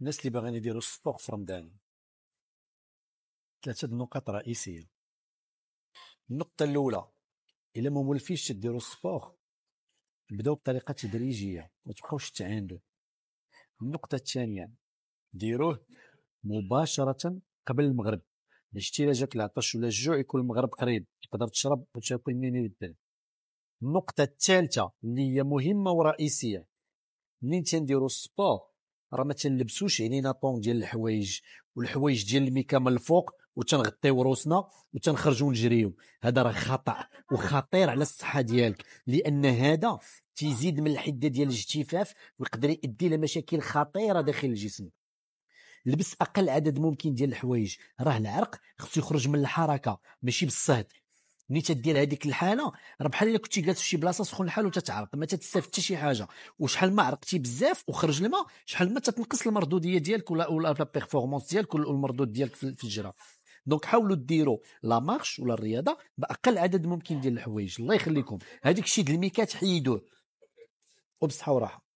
الناس اللي باغيين يديروا السبور في رمضان ثلاثه نقاط رئيسيه النقطه الاولى الا ما مولفيش تديروا السبور بداو بطريقه تدريجيه ما تبقاوش تعاندوا النقطه الثانيه ديروه مباشره قبل المغرب شتي الا جاك العطش ولا الجوع يكون المغرب قريب تقدر تشرب وتاكل منين يدبر النقطه الثالثه اللي هي مهمه ورئيسيه منين تنديروا السبور راه ما تنلبسوش علينا يعني طون ديال الحوايج والحوايج ديال الميكا من الفوق وتنغطيو روسنا وتنخرجوا نجريو هذا راه خطا وخطير على الصحه ديالك لان هذا تزيد من الحده ديال الاجتفاف ويقدر يؤدي لمشاكل خطيره داخل الجسم لبس اقل عدد ممكن ديال الحوايج راه العرق خصو يخرج من الحركه ماشي بالصهد ملي تدير هذيك الحاله راه بحال الا كنتي جالس في شي بلاصه سخون الحال وتتعرق ما تتستافد حتى شي حاجه وشحال ما عرقتي بزاف وخرج الماء شحال ما تتنقص المردوديه ديالك ولا ولا البيرفورمانس ديالك والمردود ديالك في الجرا دونك حاولوا ديروا لا مارش ولا الرياضه باقل عدد ممكن ديال الحوايج الله يخليكم هذيك الشيء ديال الميكات حيدوه وبصحه وراحه